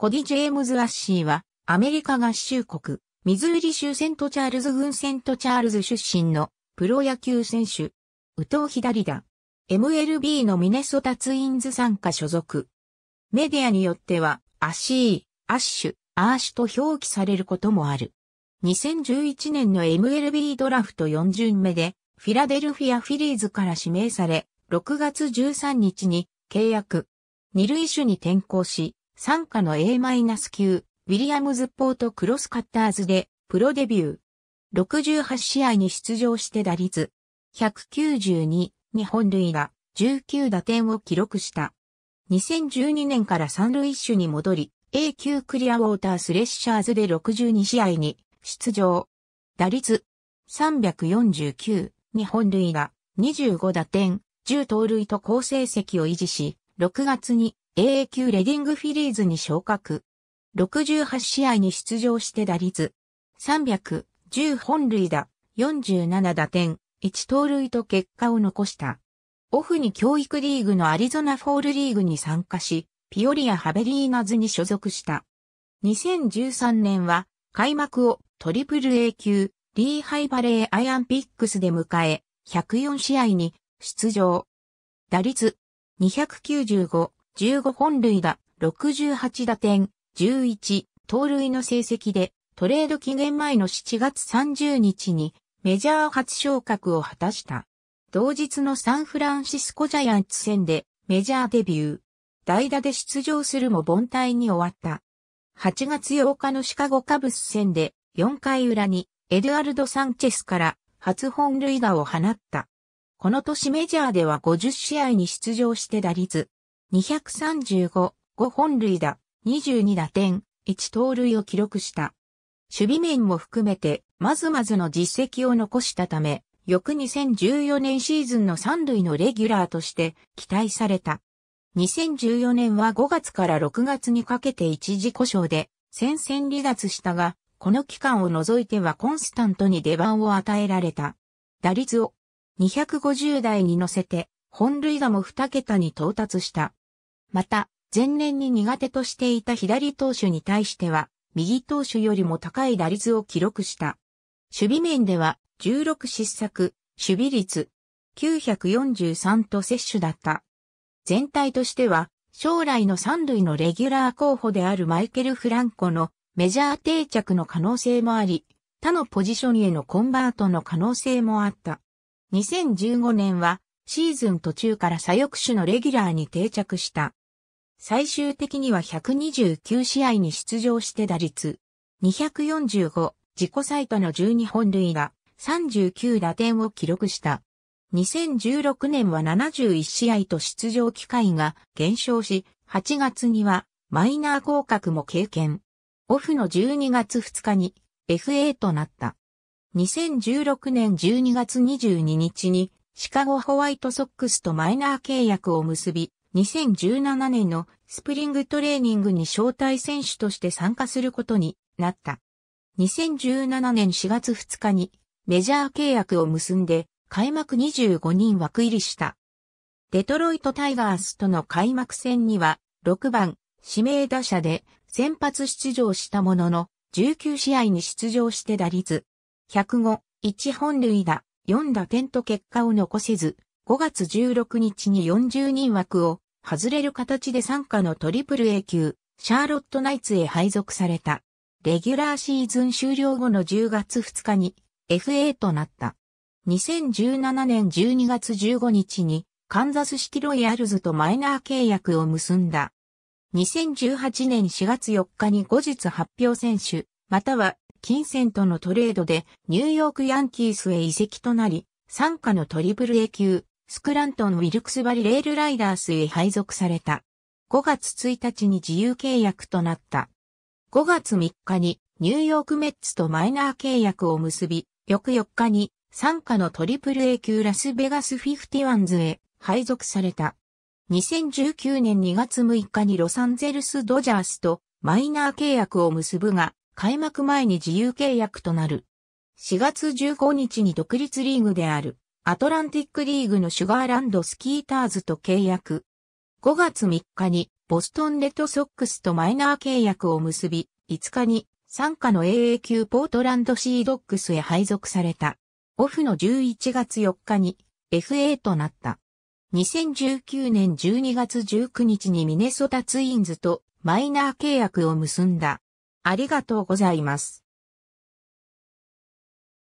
コディ・ジェームズ・アッシーは、アメリカ合衆国、ミズーリ州セントチャールズ郡セントチャールズ出身のプロ野球選手。右投左打。MLB のミネソタツインズ参加所属。メディアによっては、アッシー、アッシュ、アーシュと表記されることもある。2011年の MLB ドラフト4巡目で、フィラデルフィアフィリーズから指名され、6月13日に契約。二塁手に転向し、参加の A-9、ウィリアムズポートクロスカッターズで、プロデビュー。68試合に出場して打率、192、日本塁打、19打点を記録した。2012年から三塁手に戻り、A 級クリアウォータースレッシャーズで62試合に出場。打率349、日本塁打、25打点、10盗塁と好成績を維持し、6月に AA 級レディングフィリーズに昇格。68試合に出場して打率310本塁打、47打点、1盗塁と結果を残した。オフに教育リーグのアリゾナフォールリーグに参加し、ピオリア・ハベリーナズに所属した。2013年は開幕をトリプル A 級リーハイバレーアイアンピックスで迎え、104試合に出場。打率295、15本塁打、68打点、11、盗塁の成績で、トレード期限前の7月30日にメジャー初昇格を果たした。同日のサンフランシスコジャイアンツ戦でメジャーデビュー。代打で出場するも凡退に終わった。8月8日のシカゴカブス戦で4回裏にエドアルド・サンチェスから初本塁打を放った。この年メジャーでは50試合に出場して打率235、5本塁打、22打点、1盗塁を記録した。守備面も含めて、まずまずの実績を残したため、翌2014年シーズンの三塁のレギュラーとして期待された。2014年は5月から6月にかけて一時故障で戦線離脱したが、この期間を除いてはコンスタントに出番を与えられた。打率を250台に乗せて、本塁打も2桁に到達した。また、前年に苦手としていた左投手に対しては、右投手よりも高い打率を記録した。守備面では、16失策、守備率、943と接種だった。全体としては、将来の三塁のレギュラー候補であるマイケル・フランコのメジャー定着の可能性もあり、他のポジションへのコンバートの可能性もあった。2015年はシーズン途中から左翼手のレギュラーに定着した。最終的には129試合に出場して打率245、自己最多の12本塁打、39打点を記録した。2016年は71試合と出場機会が減少し、8月にはマイナー降格も経験。オフの12月2日に FA となった。2016年12月22日にシカゴホワイトソックスとマイナー契約を結び、2017年のスプリングトレーニングに招待選手として参加することになった。2017年4月2日にメジャー契約を結んで開幕25人枠入りした。デトロイトタイガースとの開幕戦には6番指名打者で先発出場したものの19試合に出場して打率105、1本塁打、4打点と結果を残せず5月16日に40人枠を外れる形で参加のトリプル A 級、シャーロットナイツへ配属された。レギュラーシーズン終了後の10月2日に FA となった。2017年12月15日にカンザスシティロイヤルズとマイナー契約を結んだ。2018年4月4日に後日発表選手、または金銭とのトレードでニューヨークヤンキースへ移籍となり、参加のトリプル A 級、スクラントン・ウィルクスバリレールライダースへ配属された。5月1日に自由契約となった。5月3日にニューヨークメッツとマイナー契約を結び、翌4日に参加のトリプル A 級ラスベガスフィフティワンズへ配属された。2019年2月6日にロサンゼルスドジャースとマイナー契約を結ぶが、開幕前に自由契約となる。4月15日に独立リーグであるアトランティックリーグのシュガーランドスキーターズと契約。5月3日にボストンレッドソックスとマイナー契約を結び、5日に参加の AA 級ポートランドシードックスへ配属された。オフの11月4日に FA となった。2019年12月19日にミネソタツインズとマイナー契約を結んだ。ありがとうございます。